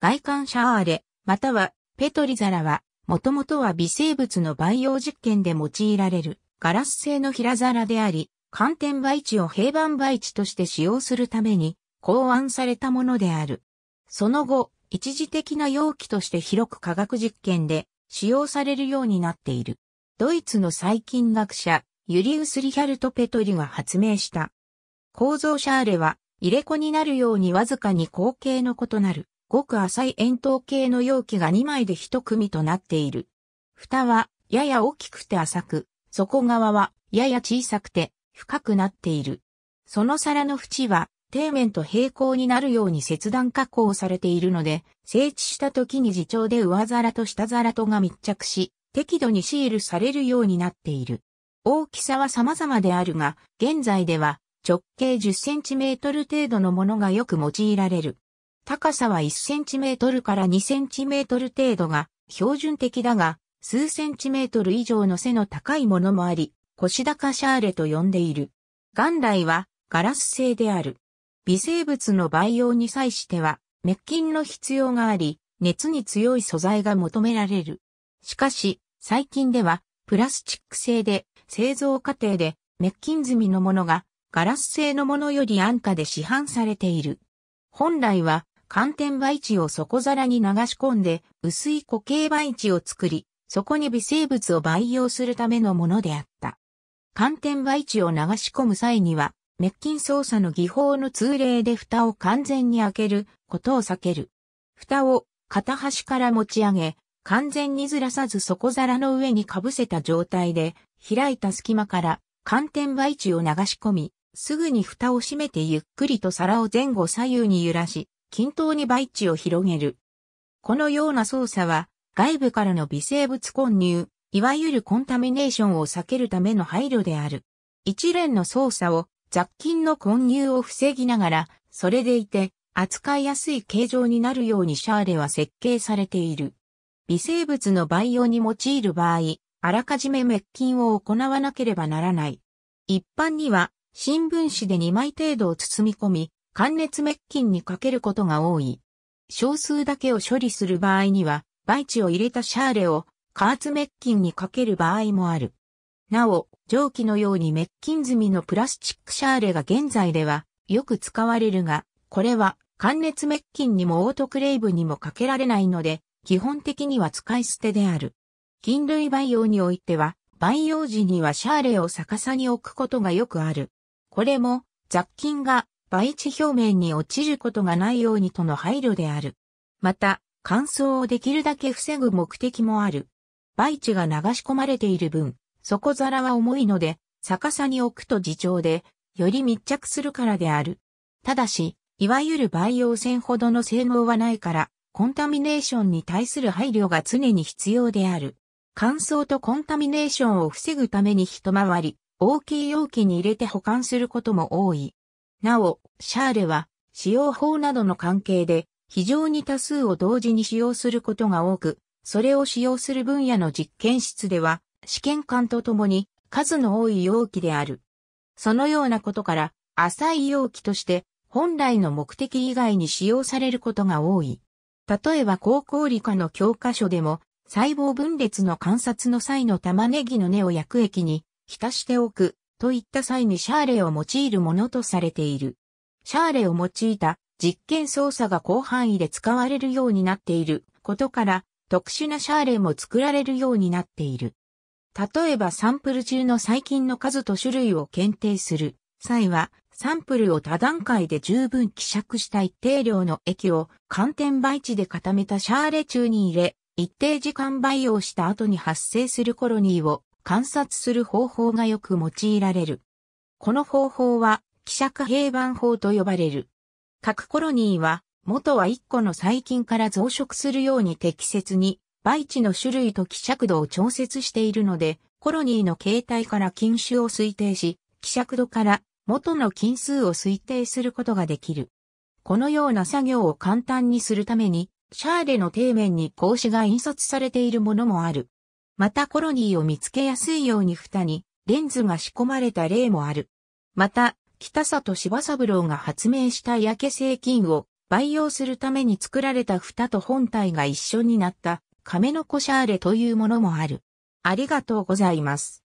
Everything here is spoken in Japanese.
外観シャーレ、またはペトリ皿は、もともとは微生物の培養実験で用いられるガラス製の平皿であり、寒天培地を平板培地として使用するために考案されたものである。その後、一時的な容器として広く科学実験で使用されるようになっている。ドイツの細菌学者、ユリウス・リヒャルト・ペトリが発明した。構造シャーレは、入れ子になるようにわずかに光景の異なるごく浅い円筒形の容器が2枚で1組となっている。蓋はやや大きくて浅く、底側はやや小さくて深くなっている。その皿の縁は底面と平行になるように切断加工されているので、整地した時に自重で上皿と下皿とが密着し、適度にシールされるようになっている。大きさは様々であるが、現在では直径 10cm 程度のものがよく用いられる。高さは1センチメートルから2センチメートル程度が標準的だが、数センチメートル以上の背の高いものもあり、腰高シャーレと呼んでいる。元来はガラス製である。微生物の培養に際しては、滅菌の必要があり、熱に強い素材が求められる。しかし、最近では、プラスチック製で、製造過程で、滅菌済みのものが、ガラス製のものより安価で市販されている。本来は、寒天培地を底皿に流し込んで、薄い固形培地を作り、そこに微生物を培養するためのものであった。寒天培地を流し込む際には、滅菌操作の技法の通例で蓋を完全に開けることを避ける。蓋を片端から持ち上げ、完全にずらさず底皿の上にかぶせた状態で、開いた隙間から寒天培地を流し込み、すぐに蓋を閉めてゆっくりと皿を前後左右に揺らし、均等に培地を広げる。このような操作は、外部からの微生物混入、いわゆるコンタミネーションを避けるための配慮である。一連の操作を雑菌の混入を防ぎながら、それでいて扱いやすい形状になるようにシャーレは設計されている。微生物の培養に用いる場合、あらかじめ滅菌を行わなければならない。一般には新聞紙で2枚程度を包み込み、関熱滅菌にかけることが多い。少数だけを処理する場合には、培地を入れたシャーレを加圧滅菌にかける場合もある。なお、蒸気のように滅菌済みのプラスチックシャーレが現在ではよく使われるが、これは関熱滅菌にもオートクレイブにもかけられないので、基本的には使い捨てである。菌類培養においては、培養時にはシャーレを逆さに置くことがよくある。これも雑菌が培地表面に落ちることがないようにとの配慮である。また、乾燥をできるだけ防ぐ目的もある。培地が流し込まれている分、底皿は重いので、逆さに置くと自重で、より密着するからである。ただし、いわゆる培養線ほどの性能はないから、コンタミネーションに対する配慮が常に必要である。乾燥とコンタミネーションを防ぐために一回り、大きい容器に入れて保管することも多い。なお、シャーレは、使用法などの関係で、非常に多数を同時に使用することが多く、それを使用する分野の実験室では、試験管とともに数の多い容器である。そのようなことから、浅い容器として、本来の目的以外に使用されることが多い。例えば高校理科の教科書でも、細胞分裂の観察の際の玉ねぎの根を薬液に浸しておくといった際にシャーレを用いるものとされている。シャーレを用いた実験操作が広範囲で使われるようになっていることから、特殊なシャーレも作られるようになっている。例えばサンプル中の細菌の数と種類を検定する際は、サンプルを多段階で十分希釈した一定量の液を寒天培地で固めたシャーレ中に入れ、一定時間培養した後に発生するコロニーを観察する方法がよく用いられる。この方法は、希釈平板法と呼ばれる。各コロニーは、元は1個の細菌から増殖するように適切に、培地の種類と希釈度を調節しているので、コロニーの形態から菌種を推定し、希釈度から元の菌数を推定することができる。このような作業を簡単にするために、シャーレの底面に格子が印刷されているものもある。またコロニーを見つけやすいように蓋にレンズが仕込まれた例もある。また、北里柴三郎が発明した焼け製菌を培養するために作られた蓋と本体が一緒になった亀のコシャーレというものもある。ありがとうございます。